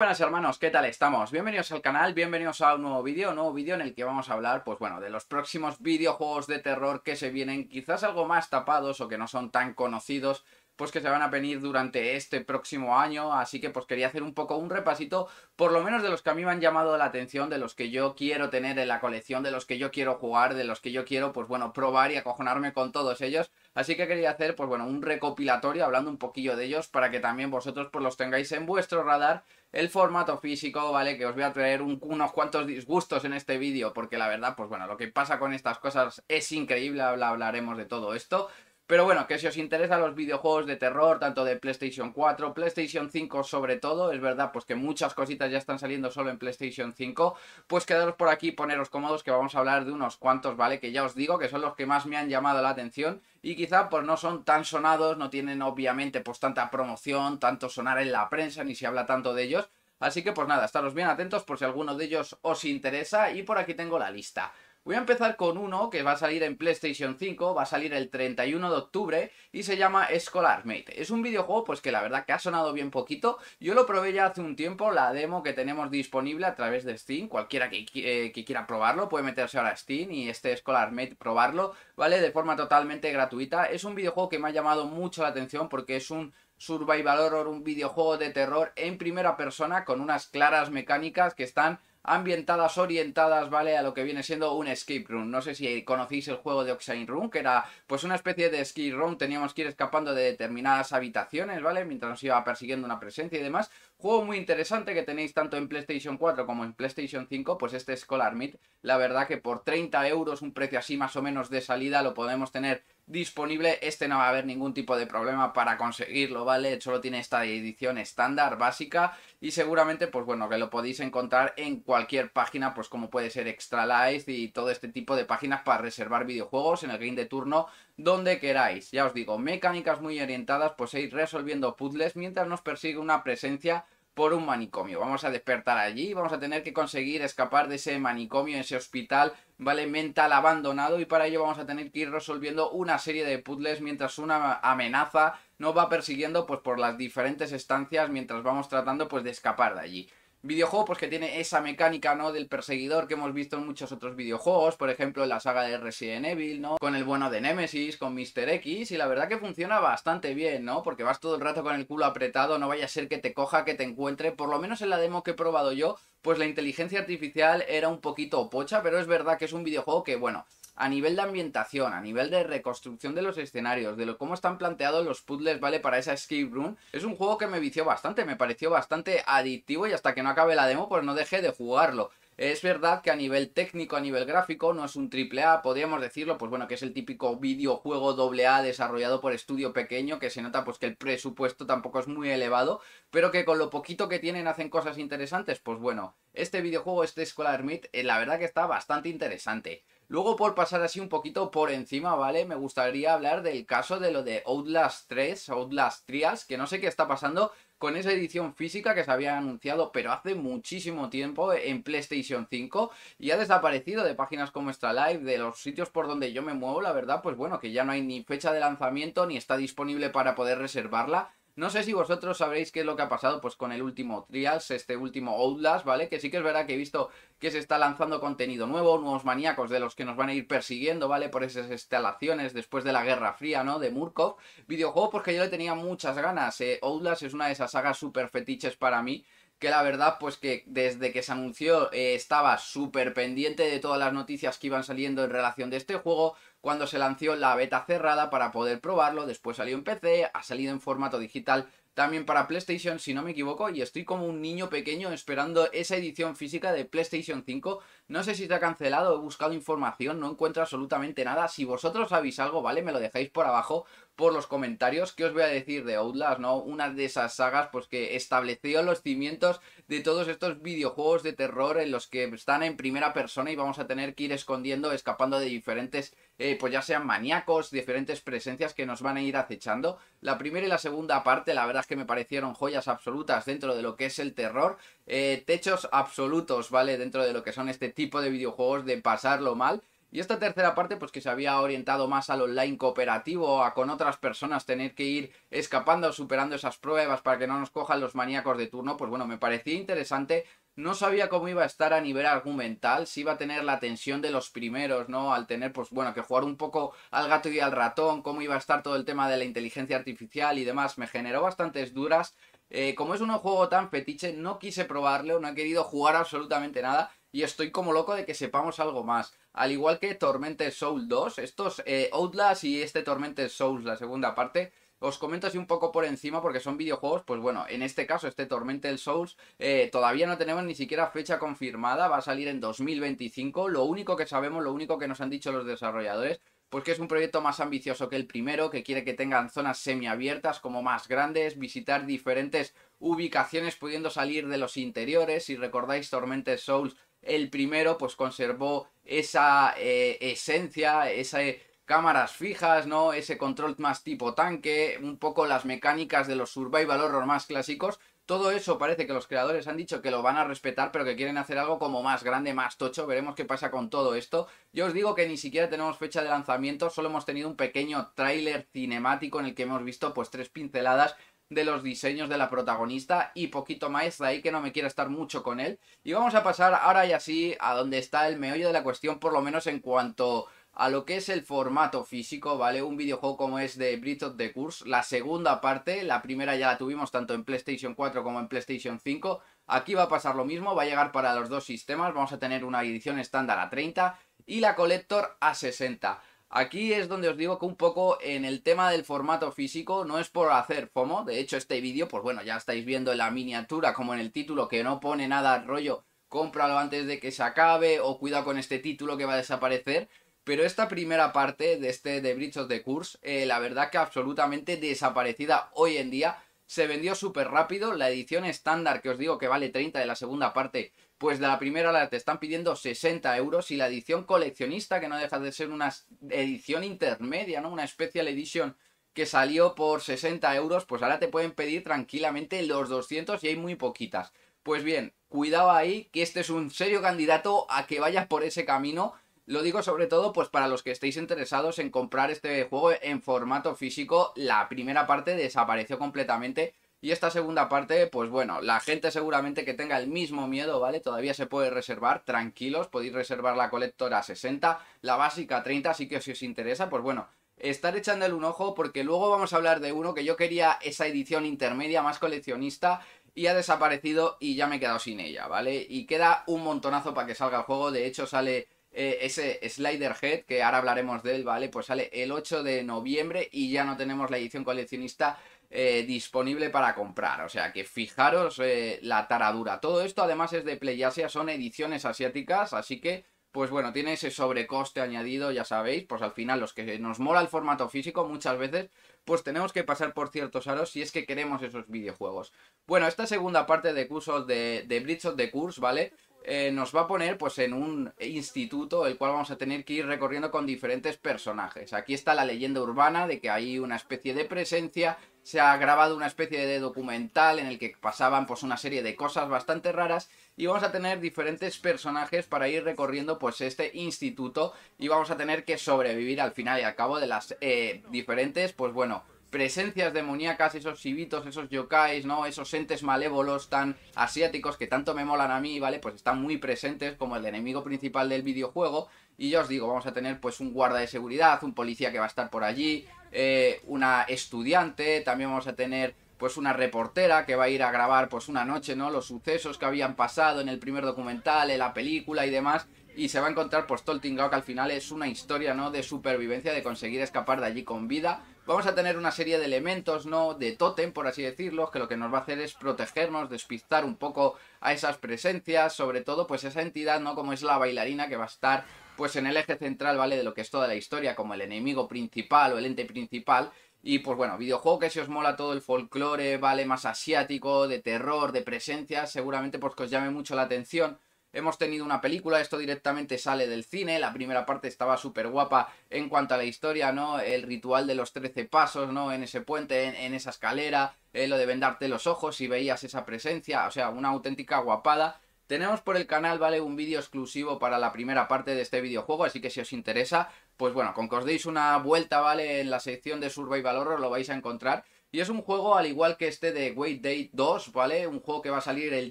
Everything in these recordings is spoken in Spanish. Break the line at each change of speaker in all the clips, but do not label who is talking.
Buenas hermanos, ¿qué tal estamos? Bienvenidos al canal, bienvenidos a un nuevo vídeo, un nuevo vídeo en el que vamos a hablar, pues bueno, de los próximos videojuegos de terror que se vienen, quizás algo más tapados o que no son tan conocidos, pues que se van a venir durante este próximo año, así que pues quería hacer un poco un repasito, por lo menos de los que a mí me han llamado la atención, de los que yo quiero tener en la colección, de los que yo quiero jugar, de los que yo quiero, pues bueno, probar y acojonarme con todos ellos, así que quería hacer, pues bueno, un recopilatorio hablando un poquillo de ellos para que también vosotros pues los tengáis en vuestro radar el formato físico, ¿vale? Que os voy a traer unos cuantos disgustos en este vídeo, porque la verdad, pues bueno, lo que pasa con estas cosas es increíble, hablaremos de todo esto. Pero bueno, que si os interesan los videojuegos de terror, tanto de PlayStation 4, PlayStation 5 sobre todo, es verdad, pues que muchas cositas ya están saliendo solo en PlayStation 5, pues quedaros por aquí, poneros cómodos, que vamos a hablar de unos cuantos, ¿vale? Que ya os digo que son los que más me han llamado la atención y quizá pues no son tan sonados, no tienen obviamente pues tanta promoción, tanto sonar en la prensa, ni se habla tanto de ellos. Así que pues nada, estaros bien atentos por si alguno de ellos os interesa y por aquí tengo la lista. Voy a empezar con uno que va a salir en PlayStation 5, va a salir el 31 de octubre y se llama Scholar Mate. Es un videojuego pues que la verdad que ha sonado bien poquito. Yo lo probé ya hace un tiempo, la demo que tenemos disponible a través de Steam. Cualquiera que, eh, quiera probarlo puede meterse ahora a Steam y este Scholar Mate probarlo, ¿vale? De forma totalmente gratuita. Es un videojuego que me ha llamado mucho la atención porque es un survival horror, un videojuego de terror en primera persona con unas claras mecánicas que están ambientadas, orientadas, ¿vale? A lo que viene siendo un escape room. No sé si conocéis el juego de Oxygen Room, que era pues una especie de escape room, teníamos que ir escapando de determinadas habitaciones, ¿vale? Mientras nos iba persiguiendo una presencia y demás. Juego muy interesante que tenéis tanto en PlayStation 4 como en PlayStation 5, pues este es Colarmid. la verdad que por 30 euros, un precio así más o menos de salida, lo podemos tener disponible, este no va a haber ningún tipo de problema para conseguirlo, ¿vale? Solo tiene esta edición estándar, básica, y seguramente, pues bueno, que lo podéis encontrar en cualquier página, pues como puede ser Extra Life y todo este tipo de páginas para reservar videojuegos en el game de turno, donde queráis. Ya os digo, mecánicas muy orientadas, pues ir resolviendo puzzles mientras nos persigue una presencia por un manicomio. Vamos a despertar allí, vamos a tener que conseguir escapar de ese manicomio, ese hospital, ¿vale? Mental abandonado y para ello vamos a tener que ir resolviendo una serie de puzzles mientras una amenaza nos va persiguiendo pues por las diferentes estancias mientras vamos tratando pues de escapar de allí videojuego pues que tiene esa mecánica, ¿no? Del perseguidor que hemos visto en muchos otros videojuegos, por ejemplo en la saga de Resident Evil, ¿no? Con el bueno de Nemesis, con Mr. X, y la verdad que funciona bastante bien, ¿no? Porque vas todo el rato con el culo apretado, no vaya a ser que te coja, que te encuentre, por lo menos en la demo que he probado yo, pues la inteligencia artificial era un poquito pocha, pero es verdad que es un videojuego que, bueno, a nivel de ambientación, a nivel de reconstrucción de los escenarios, de lo, cómo están planteados los puzzles, ¿vale? Para esa escape room, es un juego que me vició bastante, me pareció bastante adictivo y hasta que no acabe la demo, pues no dejé de jugarlo. Es verdad que a nivel técnico, a nivel gráfico, no es un triple A, podríamos decirlo, pues bueno, que es el típico videojuego doble A desarrollado por estudio pequeño, que se nota pues que el presupuesto tampoco es muy elevado, pero que con lo poquito que tienen hacen cosas interesantes, pues bueno, este videojuego, este Scholar Meet, eh, la verdad que está bastante interesante. Luego, por pasar así un poquito por encima, ¿vale? Me gustaría hablar del caso de lo de Outlast 3, Outlast Trials, que no sé qué está pasando con esa edición física que se había anunciado, pero hace muchísimo tiempo en PlayStation 5 y ha desaparecido de páginas como Extra Live, de los sitios por donde yo me muevo, la verdad, pues bueno, que ya no hay ni fecha de lanzamiento ni está disponible para poder reservarla. No sé si vosotros sabréis qué es lo que ha pasado pues con el último Trials, este último Outlast, ¿vale? Que sí que es verdad que he visto que se está lanzando contenido nuevo, nuevos maníacos de los que nos van a ir persiguiendo, ¿vale? Por esas instalaciones después de la Guerra Fría, ¿no? De Murkov. Videojuego porque pues, yo le tenía muchas ganas. Eh. Outlast es una de esas sagas súper fetiches para mí que la verdad pues que desde que se anunció eh, estaba súper pendiente de todas las noticias que iban saliendo en relación de este juego, cuando se lanzó la beta cerrada para poder probarlo, después salió en PC, ha salido en formato digital también para PlayStation, si no me equivoco, y estoy como un niño pequeño esperando esa edición física de PlayStation 5. No sé si se ha cancelado, he buscado información, no encuentro absolutamente nada. Si vosotros sabéis algo, ¿vale? Me lo dejáis por abajo, por los comentarios. ¿Qué os voy a decir de Outlast, no? Una de esas sagas pues que estableció los cimientos de todos estos videojuegos de terror en los que están en primera persona y vamos a tener que ir escondiendo, escapando de diferentes, eh, pues ya sean maníacos, diferentes presencias que nos van a ir acechando. La primera y la segunda parte, la verdad es que me parecieron joyas absolutas dentro de lo que es el terror. Eh, techos absolutos, ¿vale? Dentro de lo que son este tipo de videojuegos de pasarlo mal y esta tercera parte, pues que se había orientado más al online cooperativo, a con otras personas tener que ir escapando, superando esas pruebas para que no nos cojan los maníacos de turno, pues bueno, me parecía interesante. No sabía cómo iba a estar a nivel argumental, si iba a tener la tensión de los primeros, ¿no? Al tener, pues bueno, que jugar un poco al gato y al ratón, cómo iba a estar todo el tema de la inteligencia artificial y demás, me generó bastantes dudas. Eh, como es un juego tan fetiche, no quise probarlo, no he querido jugar absolutamente nada y estoy como loco de que sepamos algo más al igual que Tormented Soul 2. Estos eh, Outlast y este Tormented Souls, la segunda parte, os comento así un poco por encima porque son videojuegos, pues bueno, en este caso este Tormented Souls eh, todavía no tenemos ni siquiera fecha confirmada, va a salir en 2025, lo único que sabemos, lo único que nos han dicho los desarrolladores, pues que es un proyecto más ambicioso que el primero, que quiere que tengan zonas semiabiertas como más grandes, visitar diferentes ubicaciones pudiendo salir de los interiores, si recordáis Tormented Souls el primero pues conservó esa eh, esencia, esas cámaras fijas, ¿no? Ese control más tipo tanque, un poco las mecánicas de los survival horror más clásicos. Todo eso parece que los creadores han dicho que lo van a respetar, pero que quieren hacer algo como más grande, más tocho. Veremos qué pasa con todo esto. Yo os digo que ni siquiera tenemos fecha de lanzamiento, solo hemos tenido un pequeño tráiler cinemático en el que hemos visto pues tres pinceladas de los diseños de la protagonista y poquito más, de ahí que no me quiera estar mucho con él. Y vamos a pasar ahora y así a donde está el meollo de la cuestión, por lo menos en cuanto a lo que es el formato físico, ¿vale? Un videojuego como es de Breath of the Curse, la segunda parte, la primera ya la tuvimos tanto en PlayStation 4 como en PlayStation 5, aquí va a pasar lo mismo, va a llegar para los dos sistemas, vamos a tener una edición estándar a 30 y la Collector a 60. Aquí es donde os digo que un poco en el tema del formato físico no es por hacer FOMO, de hecho este vídeo, pues bueno, ya estáis viendo la miniatura como en el título que no pone nada rollo, cómpralo antes de que se acabe o cuidado con este título que va a desaparecer, pero esta primera parte de este de Bridge of the Curse, eh, la verdad que absolutamente desaparecida hoy en día, se vendió súper rápido, la edición estándar que os digo que vale 30 de la segunda parte pues de la primera la te están pidiendo 60 euros y la edición coleccionista, que no deja de ser una edición intermedia, ¿no? Una special edition que salió por 60 euros, pues ahora te pueden pedir tranquilamente los 200 y hay muy poquitas. Pues bien, cuidado ahí, que este es un serio candidato a que vayas por ese camino. Lo digo sobre todo pues para los que estéis interesados en comprar este juego en formato físico. La primera parte desapareció completamente y esta segunda parte, pues bueno, la gente seguramente que tenga el mismo miedo, ¿vale? Todavía se puede reservar, tranquilos, podéis reservar la colectora 60, la básica 30, así que si os interesa, pues bueno, estar echándole un ojo porque luego vamos a hablar de uno que yo quería esa edición intermedia más coleccionista y ha desaparecido y ya me he quedado sin ella, ¿vale? Y queda un montonazo para que salga el juego, de hecho sale eh, ese Slider Head, que ahora hablaremos de él, ¿vale? Pues sale el 8 de noviembre y ya no tenemos la edición coleccionista eh, disponible para comprar. O sea que fijaros eh, la taradura. Todo esto además es de PlayAsia, son ediciones asiáticas, así que pues bueno, tiene ese sobrecoste añadido, ya sabéis, pues al final los que nos mola el formato físico muchas veces, pues tenemos que pasar por ciertos aros si es que queremos esos videojuegos. Bueno, esta segunda parte de cursos de, Bridge of the Curse, ¿vale? Eh, nos va a poner pues en un instituto el cual vamos a tener que ir recorriendo con diferentes personajes. Aquí está la leyenda urbana de que hay una especie de presencia se ha grabado una especie de documental en el que pasaban pues una serie de cosas bastante raras y vamos a tener diferentes personajes para ir recorriendo pues este instituto y vamos a tener que sobrevivir al final y al cabo de las eh, diferentes pues bueno presencias demoníacas, esos chivitos, esos yokais, ¿no? Esos entes malévolos tan asiáticos que tanto me molan a mí, ¿vale? Pues están muy presentes como el enemigo principal del videojuego. Y yo os digo, vamos a tener pues un guarda de seguridad, un policía que va a estar por allí, eh, una estudiante, también vamos a tener pues una reportera que va a ir a grabar pues una noche, ¿no? Los sucesos que habían pasado en el primer documental, en la película y demás y se va a encontrar pues todo que al final es una historia, ¿no? De supervivencia, de conseguir escapar de allí con vida, vamos a tener una serie de elementos, ¿no? De tótem, por así decirlo, que lo que nos va a hacer es protegernos, despistar un poco a esas presencias, sobre todo pues esa entidad, ¿no? Como es la bailarina que va a estar pues en el eje central, ¿vale? De lo que es toda la historia, como el enemigo principal o el ente principal, y pues bueno, videojuego que si os mola todo el folclore, vale, más asiático, de terror, de presencias, seguramente pues que os llame mucho la atención hemos tenido una película, esto directamente sale del cine, la primera parte estaba súper guapa en cuanto a la historia, ¿no? El ritual de los 13 pasos, ¿no? En ese puente, en, esa escalera, eh, lo de vendarte los ojos si veías esa presencia, o sea, una auténtica guapada. Tenemos por el canal, ¿vale? Un vídeo exclusivo para la primera parte de este videojuego, así que si os interesa, pues bueno, con que os deis una vuelta, ¿vale? En la sección de Survival Horror lo vais a encontrar. Y es un juego al igual que este de Wait Day 2, ¿vale? Un juego que va a salir el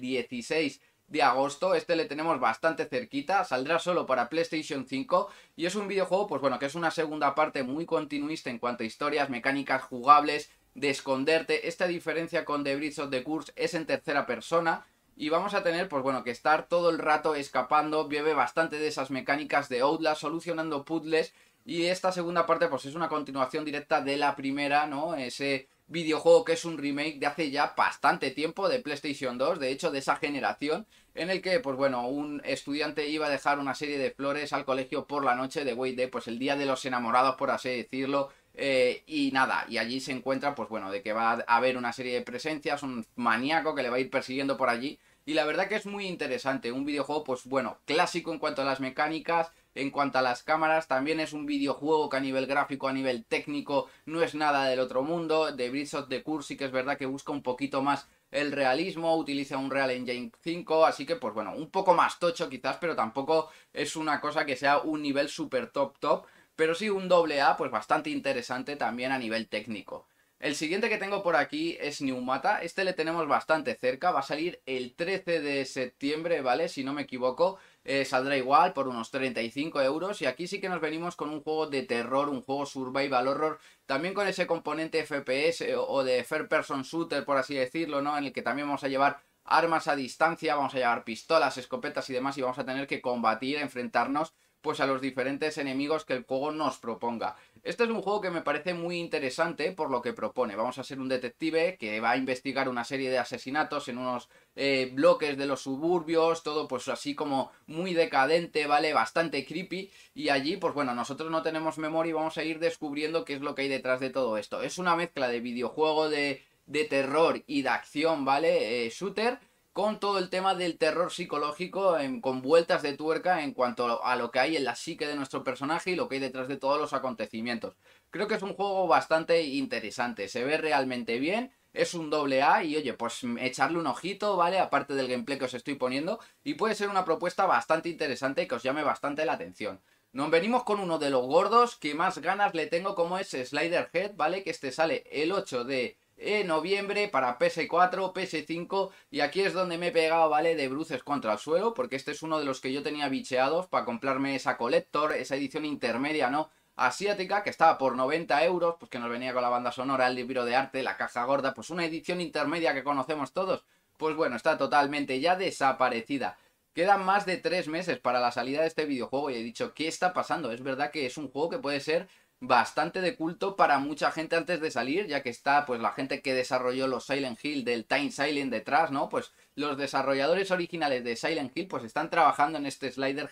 16 de agosto. Este le tenemos bastante cerquita, saldrá solo para PlayStation 5 y es un videojuego, pues bueno, que es una segunda parte muy continuista en cuanto a historias, mecánicas jugables, de esconderte. Esta diferencia con The Bridge of the Curse es en tercera persona y vamos a tener, pues bueno, que estar todo el rato escapando, vive bastante de esas mecánicas de Outlast, solucionando puzzles y esta segunda parte, pues es una continuación directa de la primera, ¿no? Ese videojuego que es un remake de hace ya bastante tiempo de PlayStation 2, de hecho de esa generación, en el que, pues bueno, un estudiante iba a dejar una serie de flores al colegio por la noche de Way pues el día de los enamorados, por así decirlo, eh, y nada, y allí se encuentra, pues bueno, de que va a haber una serie de presencias, un maníaco que le va a ir persiguiendo por allí, y la verdad que es muy interesante, un videojuego, pues bueno, clásico en cuanto a las mecánicas, en cuanto a las cámaras, también es un videojuego que a nivel gráfico, a nivel técnico, no es nada del otro mundo. The Bridge of the Curse que es verdad que busca un poquito más el realismo, utiliza un Real Engine 5, así que pues bueno, un poco más tocho quizás, pero tampoco es una cosa que sea un nivel super top top, pero sí un doble A pues bastante interesante también a nivel técnico. El siguiente que tengo por aquí es Neumata, este le tenemos bastante cerca, va a salir el 13 de septiembre, ¿vale? Si no me equivoco, eh, saldrá igual por unos 35 euros y aquí sí que nos venimos con un juego de terror, un juego survival horror, también con ese componente FPS eh, o de first person shooter, por así decirlo, ¿no? En el que también vamos a llevar armas a distancia, vamos a llevar pistolas, escopetas y demás y vamos a tener que combatir, enfrentarnos pues a los diferentes enemigos que el juego nos proponga. Este es un juego que me parece muy interesante por lo que propone. Vamos a ser un detective que va a investigar una serie de asesinatos en unos eh, bloques de los suburbios, todo pues así como muy decadente, ¿vale? Bastante creepy. Y allí, pues bueno, nosotros no tenemos memoria y vamos a ir descubriendo qué es lo que hay detrás de todo esto. Es una mezcla de videojuego de, terror y de acción, ¿vale? Eh, shooter con todo el tema del terror psicológico, con vueltas de tuerca en cuanto a lo que hay en la psique de nuestro personaje y lo que hay detrás de todos los acontecimientos. Creo que es un juego bastante interesante, se ve realmente bien, es un doble A y oye, pues mm, echarle un ojito, ¿vale? Aparte del gameplay que os estoy poniendo, y puede ser una propuesta bastante interesante que os llame bastante la atención. Nos venimos con uno de los gordos que más ganas le tengo como es Slider Head, ¿vale? Que este sale el 8 de en noviembre para PS4, PS5 y aquí es donde me he pegado, ¿vale? De bruces contra el suelo porque este es uno de los que yo tenía bicheados para comprarme esa Collector, esa edición intermedia, ¿no? asiática que estaba por 90 euros, pues que nos venía con la banda sonora, el libro de arte, la caja gorda, pues una edición intermedia que conocemos todos. Pues bueno, está totalmente ya desaparecida. Quedan más de tres meses para la salida de este videojuego y he dicho, ¿qué está pasando? Es verdad que es un juego que puede ser bastante de culto para mucha gente antes de salir, ya que está pues la gente que desarrolló los Silent Hill del Time Silent detrás, ¿no? Pues los desarrolladores originales de Silent Hill pues están trabajando en este Slider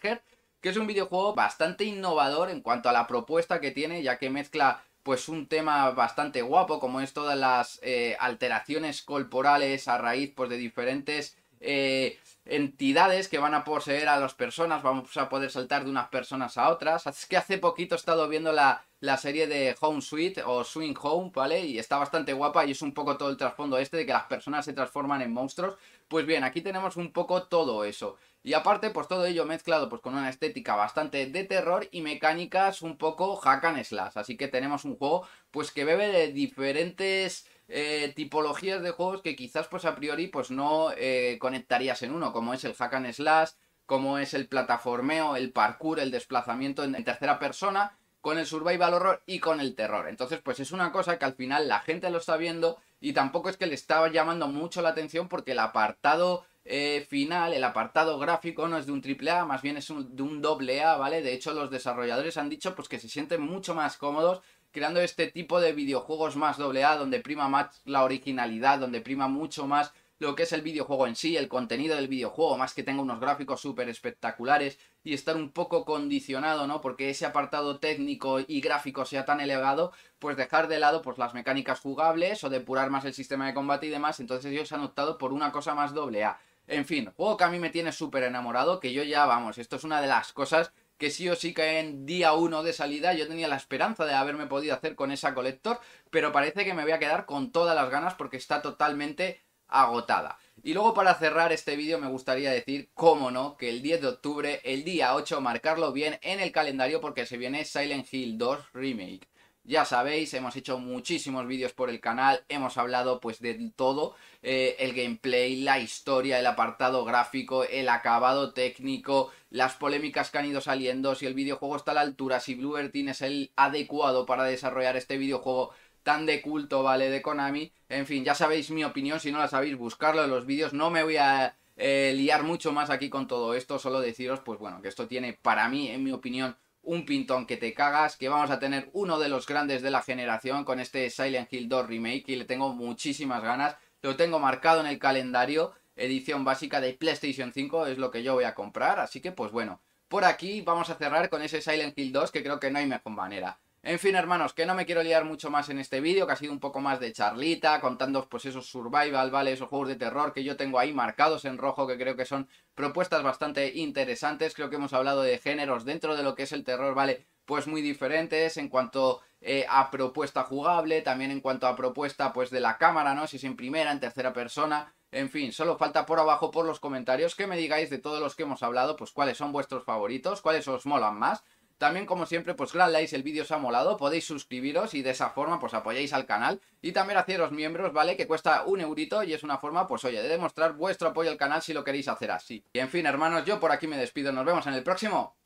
que es un videojuego bastante innovador en cuanto a la propuesta que tiene, ya que mezcla pues un tema bastante guapo como es todas las eh, alteraciones corporales a raíz pues de diferentes eh, entidades que van a poseer a las personas, vamos a poder saltar de unas personas a otras. Es que hace poquito he estado viendo la, la serie de Home Sweet o Swing Home, ¿vale? Y está bastante guapa y es un poco todo el trasfondo este de que las personas se transforman en monstruos. Pues bien, aquí tenemos un poco todo eso. Y aparte, pues todo ello mezclado pues con una estética bastante de terror y mecánicas un poco hack and slash. Así que tenemos un juego pues que bebe de diferentes eh, tipologías de juegos que quizás pues a priori pues no eh, conectarías en uno, como es el hack and slash, como es el plataformeo, el parkour, el desplazamiento en, tercera persona, con el survival horror y con el terror. Entonces pues es una cosa que al final la gente lo está viendo y tampoco es que le estaba llamando mucho la atención porque el apartado eh, final, el apartado gráfico no es de un triple A, más bien es de un doble A, ¿vale? De hecho, los desarrolladores han dicho pues, que se sienten mucho más cómodos creando este tipo de videojuegos más doble A, donde prima más la originalidad, donde prima mucho más lo que es el videojuego en sí, el contenido del videojuego, más que tenga unos gráficos súper espectaculares y estar un poco condicionado, ¿no? Porque ese apartado técnico y gráfico sea tan elevado, pues dejar de lado pues, las mecánicas jugables o depurar más el sistema de combate y demás, entonces ellos han optado por una cosa más doble A. En fin, juego que a mí me tiene súper enamorado, que yo ya, vamos, esto es una de las cosas que sí o sí caen día 1 de salida. Yo tenía la esperanza de haberme podido hacer con esa colector, pero parece que me voy a quedar con todas las ganas porque está totalmente agotada. Y luego para cerrar este vídeo me gustaría decir, cómo no, que el 10 de octubre, el día 8, marcarlo bien en el calendario porque se viene Silent Hill 2 Remake. Ya sabéis, hemos hecho muchísimos vídeos por el canal, hemos hablado pues de todo, eh, el gameplay, la historia, el apartado gráfico, el acabado técnico, las polémicas que han ido saliendo, si el videojuego está a la altura, si Blue es el adecuado para desarrollar este videojuego tan de culto, ¿vale? De Konami. En fin, ya sabéis mi opinión, si no la sabéis, buscarlo en los vídeos, no me voy a eh, liar mucho más aquí con todo esto, solo deciros pues bueno, que esto tiene para mí, en mi opinión, un pintón que te cagas, que vamos a tener uno de los grandes de la generación con este Silent Hill 2 Remake y le tengo muchísimas ganas, lo tengo marcado en el calendario, edición básica de PlayStation 5 es lo que yo voy a comprar, así que pues bueno, por aquí vamos a cerrar con ese Silent Hill 2 que creo que no hay mejor manera. En fin, hermanos, que no me quiero liar mucho más en este vídeo, que ha sido un poco más de charlita, contando pues esos survival, ¿vale? Esos juegos de terror que yo tengo ahí marcados en rojo, que creo que son propuestas bastante interesantes. Creo que hemos hablado de géneros dentro de lo que es el terror, ¿vale? Pues muy diferentes en cuanto eh, a propuesta jugable, también en cuanto a propuesta pues de la cámara, ¿no? Si es en primera, en tercera persona, en fin, solo falta por abajo por los comentarios que me digáis de todos los que hemos hablado, pues cuáles son vuestros favoritos, cuáles os molan más. También, como siempre, pues gran like si el vídeo os ha molado, podéis suscribiros y de esa forma pues apoyáis al canal. Y también haceros miembros, ¿vale? Que cuesta un eurito y es una forma, pues oye, de demostrar vuestro apoyo al canal si lo queréis hacer así. Y en fin, hermanos, yo por aquí me despido. Nos vemos en el próximo.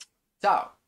¡Chao!